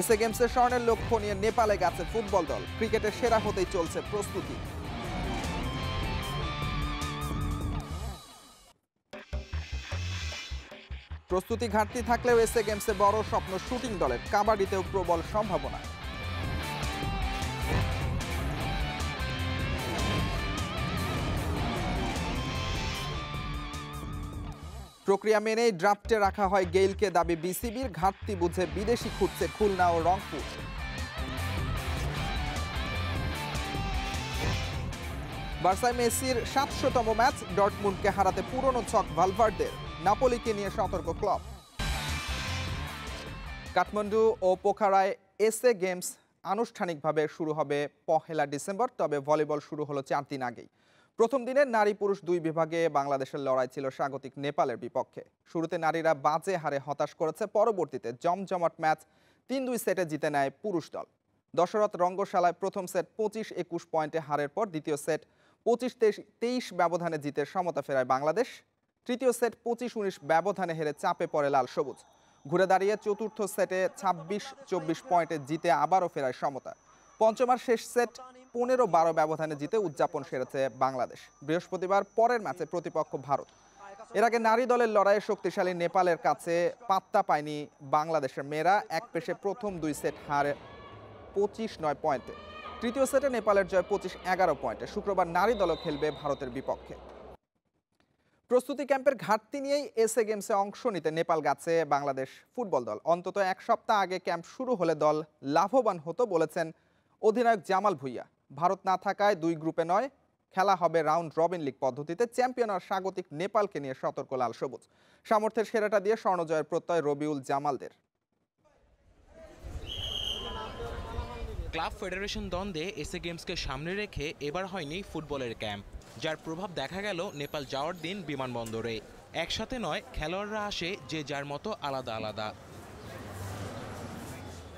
SA গেমসে স্বর্ণের লক্ষ্য নিয়ে নেপালে গেছে ফুটবল দল ক্রিকেটের সেরা হতেই চলছে প্রস্তুতি প্রস্তুতি ঘাটতি থাকলেও এসএ গেমসে বড় স্বপ্ন শুটিং দলের কাবাডিতেও প্রবল সম্ভাবনা প্রক্রিয়া মেনেই ড্রাফটে রাখা হয় গেইলকে দাবি বিসিবির ঘাটতি বুঝে বিদেশি খুঁজছে খুলনা ও রংপুর বার্সায় মেসির সাতশোতম ম্যাচ ডটমুন্ডকে হারাতে পুরনো ছক ভালভার্ডের নাপোলিকে নিয়ে সতর্ক ক্লব কাঠমান্ডু ও পোখারায় এসএ গেমস আনুষ্ঠানিকভাবে শুরু হবে পহেলা ডিসেম্বর তবে ভলিবল শুরু হলো চার দিন আগেই প্রথম দিনে নারী পুরুষ দুই বিভাগে বাংলাদেশের লড়াই ছিল স্বাগতিক নেপালের বিপক্ষে শুরুতে নারীরা বাজে হারে হতাশ করেছে পরবর্তীতে জমজমাট ম্যাচ তিন দুই সেটে জিতে নেয় পুরুষ দল দশরথ রঙ্গশালায় প্রথম সেট পঁচিশ একুশ পয়েন্টে হারের পর দ্বিতীয় সেট পঁচিশ তেইশ ব্যবধানে জিতে সমতা ফেরায় বাংলাদেশ তৃতীয় সেট পঁচিশ উনিশ ব্যবধানে হেরে চাপে পড়ে লাল সবুজ ঘুরে দাঁড়িয়ে চতুর্থ সেটে ২৬ চব্বিশ পয়েন্টে জিতে আবারও ফেরায় সমতা পঞ্চমার শেষ সেট পনেরো বারো ব্যবধানে জিতে উদযাপন সেরেছে বাংলাদেশ বৃহস্পতিবার পরের ম্যাচে প্রতিপক্ষ ভারত এর আগে নারী দলের লড়াইয়ে শক্তিশালী নেপালের কাছে পাত্তা পায়নি বাংলাদেশের মেয়েরা এক পেশে প্রথম দুই সেট হার পঁচিশ নয় পয়েন্টে তৃতীয় সেটে নেপালের জয় পঁচিশ এগারো পয়েন্টে শুক্রবার নারী দলও খেলবে ভারতের বিপক্ষে প্রস্তুতি ক্যাম্পের ঘাটতি নিয়েই এসএ গেমসে অংশ নিতে নেপাল গেছে বাংলাদেশ ফুটবল দল অন্তত এক সপ্তাহ আগে ক্যাম্প শুরু হলে দল লাভবান হতো বলেছেন অধিনায়ক জামাল ভুইয়া ভারত না থাকায় দুই গ্রুপে নয় খেলা হবে রাউন্ড রবিন লিগ পদ্ধতিতে চ্যাম্পিয়ন আর স্বাগতিক নেপালকে নিয়ে সতর্ক লাল সবুজ সামর্থ্যের সেরাটা দিয়ে স্বর্ণজয়ের প্রত্যয় রবিউল জামালদের ক্লাব ফেডারেশন দ্বন্দ্বে এসএ গেমসকে সামনে রেখে এবার হয়নি ফুটবলের ক্যাম্প যার প্রভাব দেখা গেল নেপাল যাওয়ার দিন বিমানবন্দরে একসাথে নয় খেলোয়াড়রা আসে যে যার মতো আলাদা আলাদা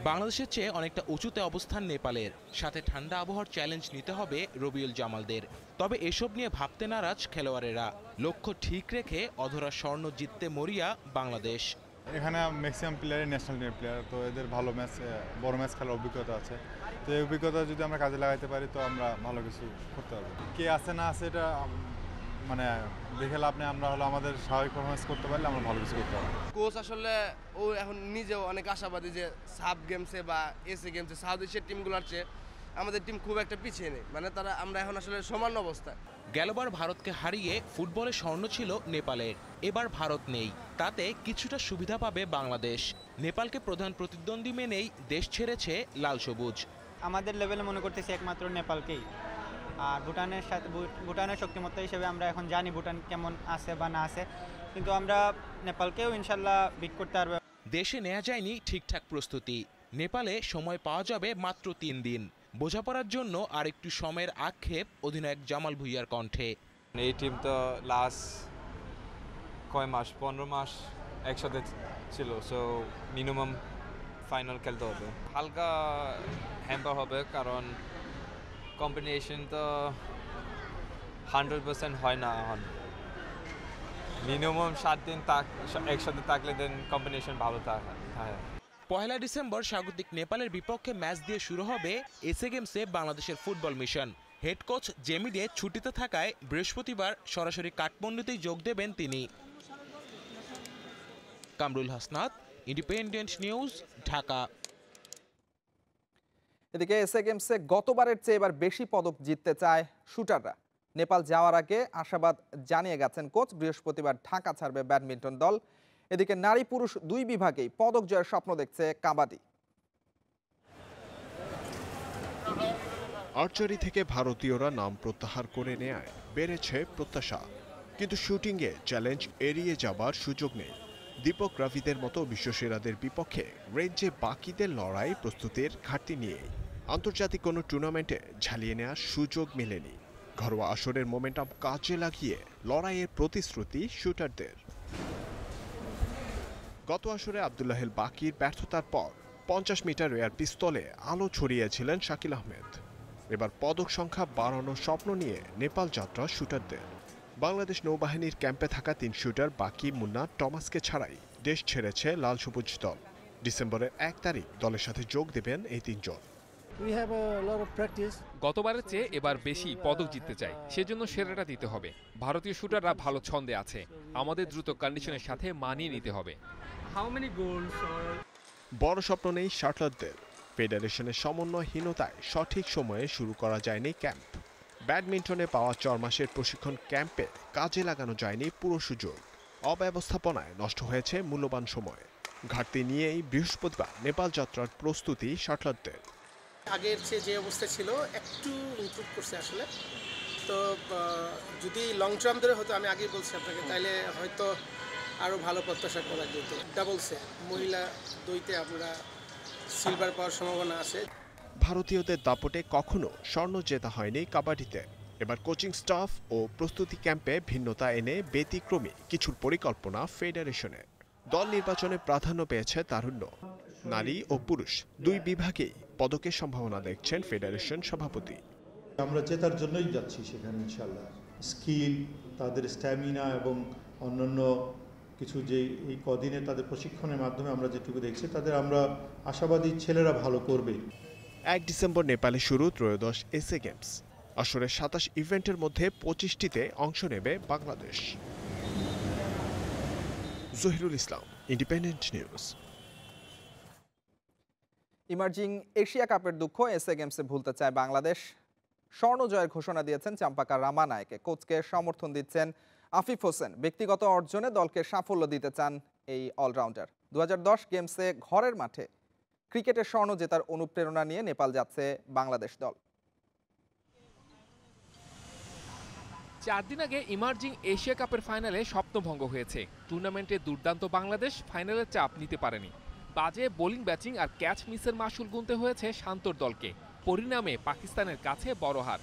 বাংলাদেশের চেয়ে অনেকটা উঁচুতে অবস্থান নেপালের সাথে ঠান্ডা আবহাওয়ার চ্যালেঞ্জ নিতে হবে রবিউল জামালদের তবে এসব নিয়ে ভাবতে নারাজ খেলোয়াড়েরা লক্ষ্য ঠিক রেখে অধরা স্বর্ণ জিততে মরিয়া বাংলাদেশ এখানে ম্যাক্সিমাম প্লেয়ারই ন্যাশনাল টিমের প্লেয়ার তো এদের ভালো ম্যাচ বড় ম্যাচ খেলার অভিজ্ঞতা আছে তো এই অভিজ্ঞতা যদি আমরা কাজে লাগাইতে পারি তো আমরা ভালো কিছু করতে পারবো কে আছে না আছে এটা মানে দেখে লাভ নেই আমরা হলো আমাদের স্বাভাবিক পারফরমেন্স করতে পারলে আমরা ভালো কিছু করতে পারবো কোচ আসলে ও এখন নিজেও অনেক আশাবাদী যে সাব গেমসে বা এসি গেমসে সাউথ এশিয়ার টিমগুলোর চেয়ে আমাদের টিম খুব একটা পিছিয়ে নেই মানে তারা আমরা এখন আসলে সমান অবস্থা গেলবার ভারতকে হারিয়ে ফুটবলে স্বর্ণ ছিল নেপালের এবার ভারত নেই তাতে কিছুটা সুবিধা পাবে বাংলাদেশ নেপালকে প্রধান প্রতিদ্বন্দ্বী মেনেই দেশ ছেড়েছে লাল সবুজ আমাদের লেভেলে মনে করতেছি একমাত্র নেপালকেই আর ভুটানের সাথে ভুটানের শক্তিমত্তা হিসেবে আমরা এখন জানি ভুটান কেমন আছে বা না আছে কিন্তু আমরা নেপালকেও ইনশাল্লাহ বিট করতে পারবো দেশে নেওয়া যায়নি ঠিকঠাক প্রস্তুতি নেপালে সময় পাওয়া যাবে মাত্র তিন দিন বোঝাপড়ার জন্য আরেকটু সময়ের আক্ষেপ অধিনায়ক জামাল ভুইয়ার কণ্ঠে এই টিম তো লাস্ট কয় মাস পনেরো মাস একসাথে ছিল সো মিনিমাম ফাইনাল খেলতে হবে হালকা হ্যাম্পার হবে কারণ কম্বিনেশন তো হান্ড্রেড পার্সেন্ট হয় না এখন মিনিমাম সাত দিন তাক একসাথে থাকলে দেন কম্বিনেশন ভালো থাকে পয়লা ডিসেম্বর স্বাগতিক নেপালের বিপক্ষে ম্যাচ দিয়ে শুরু হবে এসএ গেমসে বাংলাদেশের football mission head coach Jamie Day ছুটিতে থাকায় বৃহস্পতিবার সরাসরি কাঠমান্ডুতেই যোগ দেবেন তিনি কামরুল হাসনাত ইন্ডিপেন্ডেন্ট নিউজ ঢাকা এদিকে এসএ গেমসে গতবারের চেয়ে এবার বেশি পদক জিততে চায় শুটাররা নেপাল যাওয়ার আগে আশাবাদ জানিয়ে গেছেন কোচ বৃহস্পতিবার ঢাকা ছাড়বে ব্যাডমিন্টন দল এদিকে নারী পুরুষ দুই বিভাগেই পদক জয়ের স্বপ্ন দেখছে কাবাডি আর্চারি থেকে ভারতীয়রা নাম প্রত্যাহার করে নেয় বেড়েছে প্রত্যাশা কিন্তু শুটিংয়ে চ্যালেঞ্জ এড়িয়ে যাবার সুযোগ নেই দীপক রাভিদের মতো বিশ্বসেরাদের বিপক্ষে রেঞ্জে বাকিদের লড়াই প্রস্তুতির ঘাটতি নিয়েই আন্তর্জাতিক কোনো টুর্নামেন্টে ঝালিয়ে নেওয়ার সুযোগ মেলেনি ঘরোয়া আসরের মোমেন্টাম কাজে লাগিয়ে লড়াইয়ের প্রতিশ্রুতি শুটারদের গত আসরে আবদুল্লাহেল বাকির ব্যর্থতার পর পঞ্চাশ মিটার এয়ার পিস্তলে আলো ছড়িয়েছিলেন শাকিল আহমেদ এবার পদক সংখ্যা বাড়ানোর স্বপ্ন নিয়ে নেপাল যাত্রা শুটারদের বাংলাদেশ নৌবাহিনীর ক্যাম্পে থাকা তিন শুটার বাকি মুন্না টমাসকে ছাড়াই দেশ ছেড়েছে লাল সবুজ দল ডিসেম্বরের এক তারিখ দলের সাথে যোগ দেবেন এই তিনজন গতবারের চেয়ে এবার বেশি পদক জিততে চাই সেজন্য সেরাটা দিতে হবে ভারতীয় শুটাররা ভালো ছন্দে আছে আমাদের দ্রুত কন্ডিশনের সাথে মানিয়ে নিতে হবে বড় স্বপ্ন নেই শাটলারদের ফেডারেশনের সমন্বয়হীনতায় সঠিক সময়ে শুরু করা যায়নি ক্যাম্প ব্যাডমিন্টনে পাওয়া চার মাসের প্রশিক্ষণ ক্যাম্পে কাজে লাগানো যায়নি পুরো সুযোগ অব্যবস্থাপনায় নষ্ট হয়েছে মূল্যবান সময় ঘাটতি নিয়েই বৃহস্পতিবার নেপাল যাত্রার প্রস্তুতি শাটলারদের আগের চেয়ে যে অবস্থা ছিল একটু ইম্প্রুভ করছে আসলে তো যদি লং টার্ম ধরে হতো আমি আগেই বলছি আপনাকে তাহলে হয়তো আরও ভালো প্রত্যাশা করা যেত ডাবলসে মহিলা দইতে আমরা সিলভার পাওয়ার সম্ভাবনা আছে ভারতীয়দের দাপটে কখনো স্বর্ণ জেতা হয়নি কাবাডিতে এবার কোচিং স্টাফ ও প্রস্তুতি ক্যাম্পে ভিন্নতা এনে ব্যতিক্রমে কিছু পরিকল্পনা ফেডারেশনের দল নির্বাচনে প্রাধান্য পেয়েছে তারুণ্য নারী ও পুরুষ দুই বিভাগেই পদকের সম্ভাবনা দেখছেন ফেডারেশন সভাপতি আমরা জেতার জন্যই যাচ্ছি সেখানে ইনশাল্লাহ স্কিল তাদের স্ট্যামিনা এবং অন্যান্য কিছু যে এই কদিনে তাদের প্রশিক্ষণের মাধ্যমে আমরা যেটুকু দেখছি তাদের আমরা আশাবাদী ছেলেরা ভালো করবে এক ডিসেম্বর নেপালে শুরু ত্রয়োদশ এসএ গেমস আসরের সাতাশ ইভেন্টের মধ্যে পঁচিশটিতে অংশ নেবে Bangladesh Zahirul Islam Independent News emerging Asia কাপের দুঃখ এসএ গেমসে ভুলতে চায় বাংলাদেশ স্বর্ণ জয়ের ঘোষণা দিয়েছেন চাম্পাকা রামানায়কে কোচকে সমর্থন দিচ্ছেন আফিফ হোসেন ব্যক্তিগত অর্জনে দলকে সাফল্য দিতে চান এই অলরাউন্ডার দু গেমসে ঘরের মাঠে ক্রিকেটের স্বর্ণ জেতার অনুপ্রেরণা নিয়ে নেপাল যাচ্ছে বাংলাদেশ দল চার দিন আগে ইমার্জিং এশিয়া কাপের ফাইনালে স্বপ্নভঙ্গ হয়েছে টুর্নামেন্টে দুর্দান্ত বাংলাদেশ ফাইনালের চাপ নিতে পারেনি বাজে বোলিং ব্যাটিং আর ক্যাচ মিসের মাসুল গুনতে হয়েছে শান্তর দলকে পরিণামে পাকিস্তানের কাছে বড় হার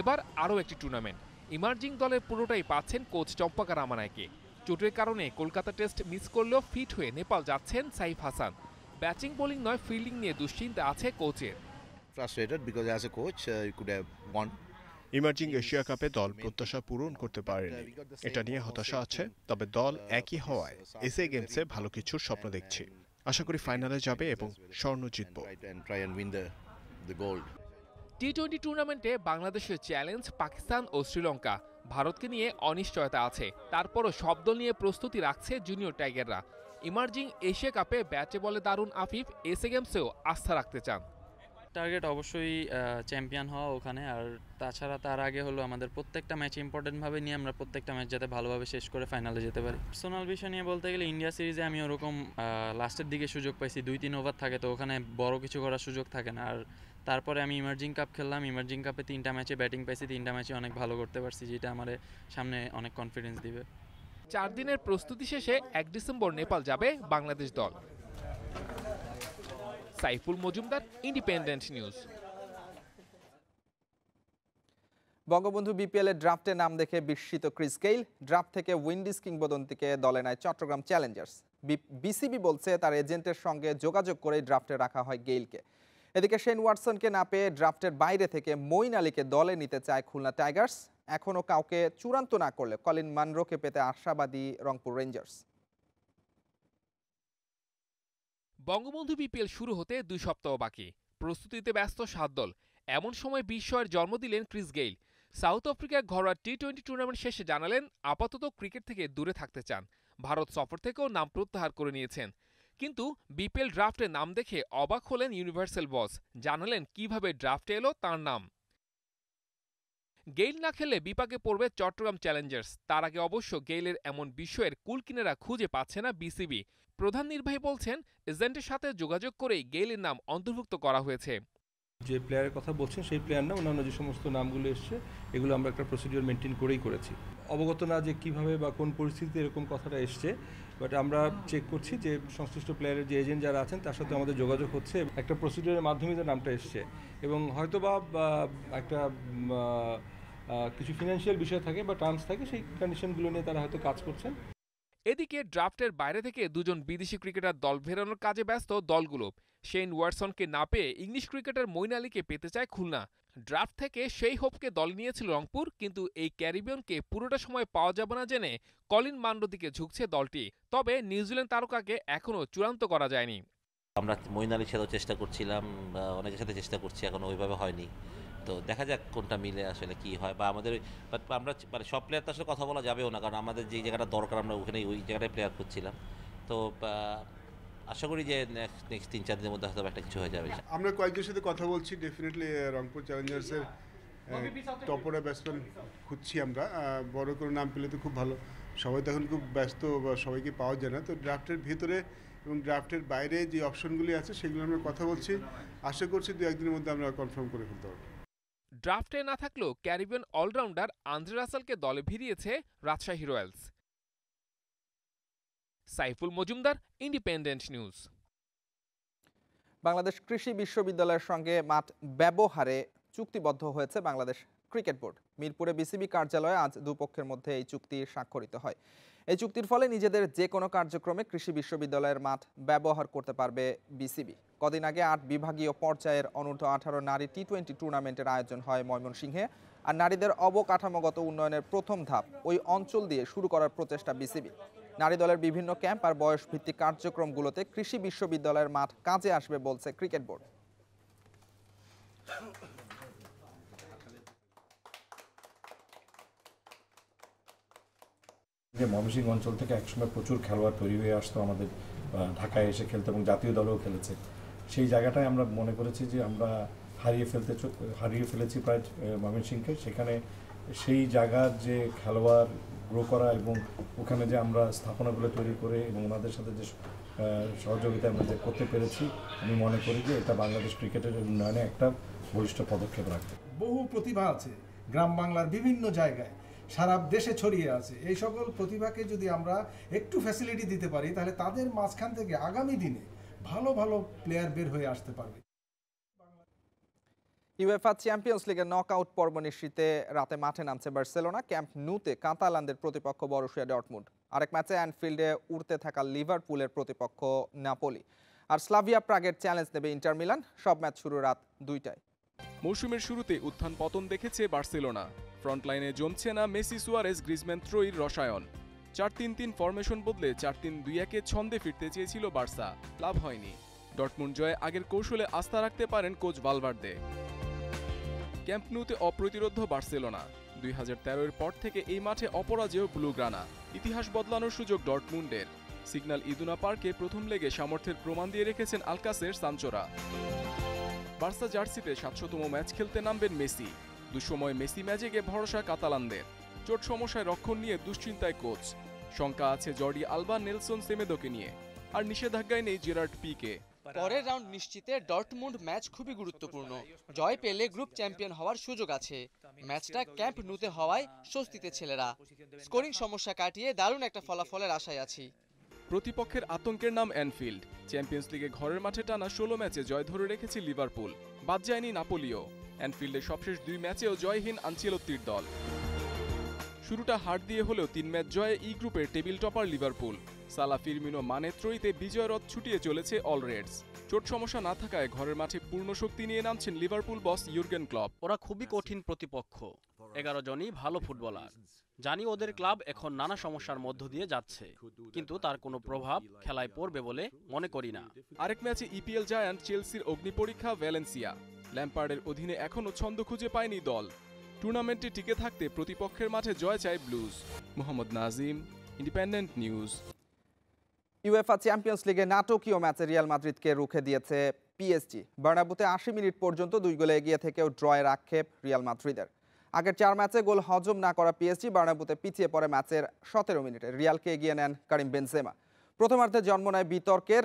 এবার আরও একটি টুর্নামেন্ট ইমার্জিং দলের পুরোটাই পাচ্ছেন কোচ চম্পাকা রামানায়কে চোটের কারণে কলকাতা টেস্ট মিস করলেও ফিট হয়ে নেপাল যাচ্ছেন সাইফ হাসান ব্যাটিং বোলিং নয় ফিল্ডিং নিয়ে দুশ্চিন্তা আছে কোচের frustrated because as a coach uh, you emerging Asia কাপে দল প্রত্যাশা পূরণ করতে uh, পারেনি এটা নিয়ে হতাশা আছে তবে দল uh, একই হওয়ায় এসএ গেমসে ভালো কিছুর স্বপ্ন uh, দেখছি আশা করি ফাইনালে যাবে এবং স্বর্ণ জিতব টি টোয়েন্টি টুর্নামেন্টে বাংলাদেশের চ্যালেঞ্জ পাকিস্তান ও শ্রীলঙ্কা ভারতকে নিয়ে অনিশ্চয়তা আছে তারপরও সব দল নিয়ে প্রস্তুতি রাখছে জুনিয়র টাইগাররা ইমার্জিং এশিয়া কাপে ব্যাটে বলে দারুণ আফিফ এসএ গেমসেও আস্থা রাখতে চান টার্গেট অবশ্যই চ্যাম্পিয়ন হওয়া ওখানে আর তাছাড়া তার আগে হলো আমাদের প্রত্যেকটা ম্যাচ ইম্পর্টেন্টভাবে নিয়ে আমরা প্রত্যেকটা ম্যাচ যাতে ভালোভাবে শেষ করে ফাইনালে যেতে পারি পার্সোনাল বিষয় নিয়ে বলতে গেলে ইন্ডিয়া সিরিজে আমি ওরকম লাস্টের দিকে সুযোগ পাইছি দুই তিন ওভার থাকে তো ওখানে বড় কিছু করার সুযোগ থাকে না আর তারপরে আমি ইমার্জিং কাপ খেললাম ইমার্জিং কাপে তিনটা ম্যাচে ব্যাটিং পাইছি তিনটা ম্যাচে অনেক ভালো করতে পারছি যেটা আমার সামনে অনেক কনফিডেন্স দিবে চার দিনের প্রস্তুতি শেষে এক ডিসেম্বর নেপাল যাবে বাংলাদেশ দল Saiful Majumder Independent News Bangabandhu BPL এর ড্রাফটে নাম দেখে বিস্মিত ক্রিস গেইল ড্রাফট থেকে উইন্ডিজ কিংবদন্তিকে দলে নেয় চট্টগ্রাম চ্যালেঞ্জার্স বিসিবি বলছে তার এজেন্টের সঙ্গে যোগাযোগ করে ড্রাফটে রাখা হয় গেইলকে এদিকে শেন ওয়াটসনকে না পেয়ে ড্রাফটের বাইরে থেকে মইন আলীকে দলে নিতে চায় খুলনা টাইগার্স এখনও কাউকে চূড়ান্ত না করলে কলিন মানরোকে পেতে আশাবাদী রংপুর রেঞ্জার্স বঙ্গবন্ধু বিপিএল শুরু হতে দুই সপ্তাহ বাকি প্রস্তুতিতে ব্যস্ত সাত দল এমন সময় বিস্ময়ের জন্ম দিলেন ক্রিস গেইল সাউথ আফ্রিকার ঘরোয়া টি টোয়েন্টি টুর্নামেন্ট শেষে জানালেন আপাতত ক্রিকেট থেকে দূরে থাকতে চান ভারত সফর থেকেও নাম প্রত্যাহার করে নিয়েছেন কিন্তু বিপিএল ড্রাফটে নাম দেখে অবাক হলেন ইউনিভার্সাল বস জানালেন কিভাবে ড্রাফটে এলো তার নাম গেইল না খেলে বিপাকে পড়বে চট্টগ্রাম চ্যালেঞ্জার্স তার আগে অবশ্য গেইলের এমন বিষয়ের কুলকিনারা খুঁজে পাচ্ছে না বিসিবি প্রধান নির্বাহী বলছেন এজেন্টের সাথে যোগাযোগ করেই গেইলের নাম অন্তর্ভুক্ত করা হয়েছে যে প্লেয়ারের কথা বলছেন সেই প্লেয়ার না অন্যান্য যে সমস্ত নামগুলো এসছে এগুলো আমরা একটা প্রসিডিওর মেনটেন করেই করেছি অবগত না যে কিভাবে বা কোন পরিস্থিতিতে এরকম কথাটা এসছে বাট আমরা চেক করছি যে সংশ্লিষ্ট প্লেয়ারের যে এজেন্ট যারা আছেন তার সাথে আমাদের যোগাযোগ হচ্ছে একটা প্রসিডিওরের মাধ্যমে যে নামটা এসছে এবং হয়তো বা একটা কিছু ফিনান্সিয়াল বিষয় থাকে বা টার্মস থাকে সেই কন্ডিশনগুলো নিয়ে তারা হয়তো কাজ করছেন এদিকে ড্রাফটের বাইরে থেকে দুজন বিদেশি ক্রিকেটার দল ফেরানোর কাজে ব্যস্ত দলগুলো শেন ওয়াটসনকে না পেয়ে ইংলিশ ক্রিকেটার মইন আলীকে পেতে চায় খুলনা ড্রাফট থেকে সেই হোপকে দল নিয়েছিল রংপুর কিন্তু এই ক্যারিবিয়নকে পুরোটা সময় পাওয়া যাবে না জেনে কলিন মান্ডোর দিকে ঝুঁকছে দলটি তবে নিউজিল্যান্ড তারকাকে এখনও চূড়ান্ত করা যায়নি আমরা মইন আলীর সাথেও চেষ্টা করছিলাম অনেকের সাথে চেষ্টা করছি এখন ওইভাবে হয়নি তো দেখা যাক কোনটা মিলে আসলে কি হয় বা আমাদের আমরা মানে সব প্লেয়ার তো আসলে কথা বলা যাবেও না কারণ আমাদের যে জায়গাটা দরকার আমরা ওখানে ওই জায়গাটায় প্লেয়ার খুঁজছিলাম তো আশা করি যে নেক্সট নেক্সট তিন চার দিনের মধ্যে হয়তো একটা কিছু হয়ে যাবে হ্যাঁ, আমরা কয়েকজনের সাথে কথা বলছি ডেফিনেটলি রংপুর চ্যালেঞ্জার্সের টপরে ব্যাটসম্যান খুঁজছি আমরা বড় করে নাম পেলে তো খুব ভালো সবাই তখন খুব ব্যস্ত বা সবাইকে পাওয়া যায় না তো ড্রাফটের ভিতরে এবং ড্রাফটের বাইরে যে অপশনগুলি আছে সেগুলো আমরা কথা বলছি আশা করছি দু একদিনের মধ্যে আমরা কনফার্ম করে ফেলতে পারবো ড্রাফটে না থাকলেও ক্যারিবিয়ান অলরাউন্ডার আন্দ্রে রাসেলকে দলে ভিড়িয়েছে Rajshahi Royals Saiful Majumder Independent News Bangladesh কৃষি বিশ্ববিদ্যালয়ের সঙ্গে মাঠ ব্যবহারে চুক্তিবদ্ধ হয়েছে বাংলাদেশ ক্রিকেট বোর্ড মিরপুরে বিসিবি কার্যালয়ে আজ দুপক্ষের মধ্যে এই চুক্তি স্বাক্ষরিত হয় এই চুক্তির ফলে নিজেদের যে কোনো কার্যক্রমে কৃষি বিশ্ববিদ্যালয়ের মাঠ ব্যবহার করতে পারবে বিসিবি কদিন আগে আট বিভাগীয় পর্যায়ের অনূর্ধ্ব আঠারো নারী টি টোয়েন্টি টুর্নামেন্টের আয়োজন হয় ময়মনসিংহে আর নারীদের অবকাঠামোগত উন্নয়নের প্রথম ধাপ ওই অঞ্চল দিয়ে শুরু করার প্রচেষ্টা বিসিবি নারী দলের বিভিন্ন ক্যাম্প আর বয়সভিত্তিক কার্যক্রমগুলোতে কৃষি বিশ্ববিদ্যালয়ের মাঠ কাজে আসবে বলছে ক্রিকেট বোর্ড যে ময়মনসিংহ অঞ্চল থেকে একসময় প্রচুর খেলোয়াড় তৈরি হয়ে আসতো আমাদের ঢাকায় এসে খেলতে এবং জাতীয় দলেও খেলেছে সেই জায়গাটায় আমরা মনে করেছি যে আমরা হারিয়ে ফেলতে হারিয়ে ফেলেছি প্রায় সিংকে সেখানে সেই জায়গার যে খেলোয়াড় গ্রো করা এবং ওখানে যে আমরা স্থাপনাগুলো তৈরি করে এবং ওনাদের সাথে যে সহযোগিতা আমরা যে করতে পেরেছি আমি মনে করি যে এটা বাংলাদেশ ক্রিকেটের উন্নয়নে একটা বলিষ্ঠ পদক্ষেপ রাখবে বহু প্রতিভা আছে গ্রাম বাংলার বিভিন্ন জায়গায় সারা দেশে ছড়িয়ে আছে এই সকল প্রতিভাকে যদি আমরা একটু ফ্যাসিলিটি দিতে পারি তাহলে তাদের মাঝখান থেকে আগামী দিনে ভালো ভালো প্লেয়ার বের হয়ে আসতে পারবে ইউএফা চ্যাম্পিয়ন্স লিগের নকআউট পর্ব নিশ্চিতে রাতে মাঠে নামছে বার্সেলোনা ক্যাম্প নুতে কাতালানদের প্রতিপক্ষ বরুশিয়া ডটমুড আরেক ম্যাচে অ্যানফিল্ডে উড়তে থাকা লিভারপুলের প্রতিপক্ষ নাপোলি আর স্লাভিয়া প্রাগের চ্যালেঞ্জ নেবে ইন্টার মিলান সব ম্যাচ শুরু রাত দুইটায় মৌসুমের শুরুতে উত্থান পতন দেখেছে বার্সেলোনা ফ্রন্টলাইনে জমছে না মেসি সুয়ারেস গ্রিজম্যান ত্রয়ীর রসায়ন চার তিন তিন ফরমেশন বদলে চার তিন দুই একে ছন্দে ফিরতে চেয়েছিল বার্সা লাভ হয়নি ডটমুন্ড জয়ে আগের কৌশলে আস্থা রাখতে পারেন কোচ বালভার্দে ক্যাম্পনুতে অপ্রতিরোধ বার্সেলোনা দুই হাজার তেরোর পর থেকে এই মাঠে অপরাজেয় ব্লুগ্রানা ইতিহাস বদলানোর সুযোগ ডটমুন্ডের সিগন্যাল ইদুনা পার্কে প্রথম লেগে সামর্থ্যের প্রমাণ দিয়ে রেখেছেন আলকাসের সাঞ্চোরা বার্সা জার্সিতে সাতশোতম ম্যাচ খেলতে নামবেন মেসি দুসময় মেসি ম্যাজিকে ভরসা কাতালানদের চোট সমস্যায় রক্ষণ নিয়ে দুশ্চিন্তায় কোচ শঙ্কা আছে জর্ডি আলবা নেলসন সেমেদোকে নিয়ে আর নিষেধাজ্ঞায় নেই জেরার্ড পিকে পরের রাউন্ড নিশ্চিতে ডর্টমুন্ড ম্যাচ খুবই গুরুত্বপূর্ণ জয় পেলে গ্রুপ চ্যাম্পিয়ন হওয়ার সুযোগ আছে ম্যাচটা ক্যাম্প নুতে হওয়ায় স্বস্তিতে ছেলেরা স্কোরিং সমস্যা কাটিয়ে দারুণ একটা ফলাফলের আশায় আছি প্রতিপক্ষের আতঙ্কের নাম অ্যানফিল্ড চ্যাম্পিয়ন্স লিগে ঘরের মাঠে টানা ষোলো ম্যাচে জয় ধরে রেখেছে লিভারপুল বাদ যায়নি নাপোলিও অ্যানফিল্ডের সবশেষ দুই ম্যাচেও জয়হীন আঞ্চেলত্তির দল শুরুটা হার দিয়ে হলেও তিন ম্যাচ জয়ে ই গ্রুপের table topper Liverpool Salah Firmino Mane ত্রয়ীতে বিজয়রথ ছুটিয়ে চলেছে অল রেডস চোট সমস্যা না থাকায় ঘরের মাঠে পূর্ণ শক্তি নিয়ে নামছেন লিভারপুল বস ইউর্গেন ক্লব ওরা খুবই কঠিন প্রতিপক্ষ এগারো জনই ভালো ফুটবলার জানি ওদের ক্লাব এখন নানা সমস্যার মধ্য দিয়ে যাচ্ছে কিন্তু তার কোনো প্রভাব খেলায় পড়বে বলে মনে করি না আরেক ম্যাচে ইপিএল e জায়ান্ট চেলসির অগ্নিপরীক্ষা ভ্যালেন্সিয়া ল্যাম্পার্ডের অধীনে এখনও ছন্দ খুঁজে পায়নি দল টুর্নামেন্টটি টিকে থাকতে প্রতিপক্ষের মাঠে জয় চায় Blues Mohammad Nazim Independent News UEFA Champions লিগে নাটকীয় ম্যাচে রিয়াল মাদ্রিদকে রুখে দিয়েছে পিএসজি বার্নাবুতে আশি মিনিট পর্যন্ত দুই গোলে এগিয়ে থেকেও ড্রয়ের আক্ষেপ রিয়াল মাদ্রিদের আগের চার ম্যাচে গোল হজম না করা পিএসজি বার্নাবুতে পিছিয়ে পড়ে ম্যাচের সতেরো মিনিটে রিয়ালকে এগিয়ে নেন করিম বেনজেমা প্রথমার্ধে জন্ম নেয় বিতর্কের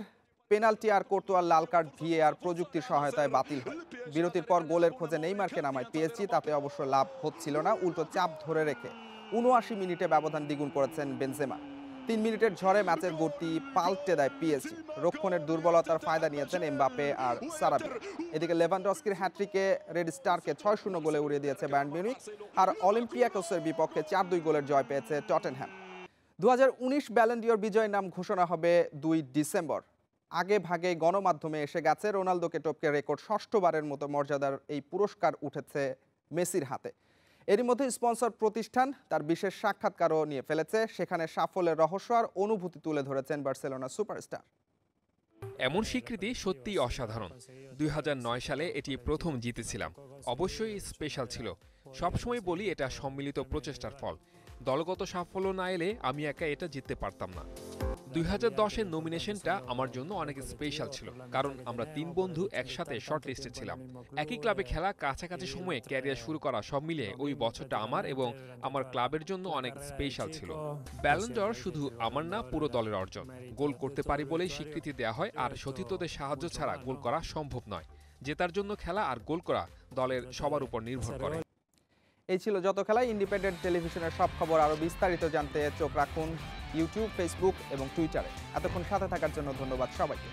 পেনাল্টি আর কোর্তোয়ার লাল কার্ড ভিএআর প্রযুক্তির সহায়তায় বাতিল হয় বিরতির পর গোলের খোঁজে নেইমারকে নামায় পিএসজি তাতে অবশ্য লাভ হচ্ছিল না উল্টো চাপ ধরে রেখে উনআশি মিনিটে ব্যবধান দ্বিগুণ করেছেন বেনজেমা তিন মিনিটের ঝড়ে ম্যাচের গতি পাল্টে দেয় পিএসজি রক্ষণের দুর্বলতার ফায়দা নিয়েছেন এমবাপে আর সারাবি এদিকে লেভানডস্কির হ্যাট্রিকে রেড স্টারকে ছয় শূন্য গোলে উড়িয়ে দিয়েছে ব্যান্ড মিউনিক আর অলিম্পিয়াকোসের বিপক্ষে চার দুই গোলের জয় পেয়েছে টটেনহ্যাম দু হাজার উনিশ ব্যালেন্ডিওর বিজয়ের নাম ঘোষণা হবে দুই ডিসেম্বর আগে ভাগে গণমাধ্যমে এসে গেছে রোনালদোকে টপকে রেকর্ড ষষ্ঠবারের মতো মর্যাদার এই পুরস্কার উঠেছে মেসির হাতে এরই মধ্যে স্পন্সর প্রতিষ্ঠান তার বিশেষ সাক্ষাৎকারও নিয়ে ফেলেছে সেখানে সাফল্যের রহস্য আর অনুভূতি তুলে ধরেছেন বার্সেলোনা সুপারস্টার এমন স্বীকৃতি সত্যিই অসাধারণ দুই সালে এটি প্রথম জিতেছিলাম অবশ্যই স্পেশাল ছিল সবসময় বলি এটা সম্মিলিত প্রচেষ্টার ফল দলগত সাফল্য না এলে আমি একা এটা জিততে পারতাম না 2010 এর নমিনেশনটা আমার জন্য অনেক স্পেশাল ছিল কারণ আমরা তিন বন্ধু একসাথে শর্ট লিস্টে ছিলাম একই ক্লাবে খেলা কাছাকাছি সময়ে ক্যারিয়ার শুরু করা সব মিলে ওই বছরটা আমার এবং আমার ক্লাবের জন্য অনেক স্পেশাল ছিল ব্যালেন্ডর শুধু আমার না পুরো দলের অর্জন গোল করতে পারি বলেই স্বীকৃতি দেওয়া হয় আর সতীর্থদের সাহায্য ছাড়া গোল করা সম্ভব নয় জেতার জন্য খেলা আর গোল করা দলের সবার উপর নির্ভর করে এই ছিল যত খেলায় ইন্ডিপেন্ডেন্ট টেলিভিশনের সব খবর আরও বিস্তারিত জানতে চোখ রাখুন ইউটিউব ফেসবুক এবং টুইটারে এতক্ষণ সাথে থাকার জন্য ধন্যবাদ সবাইকে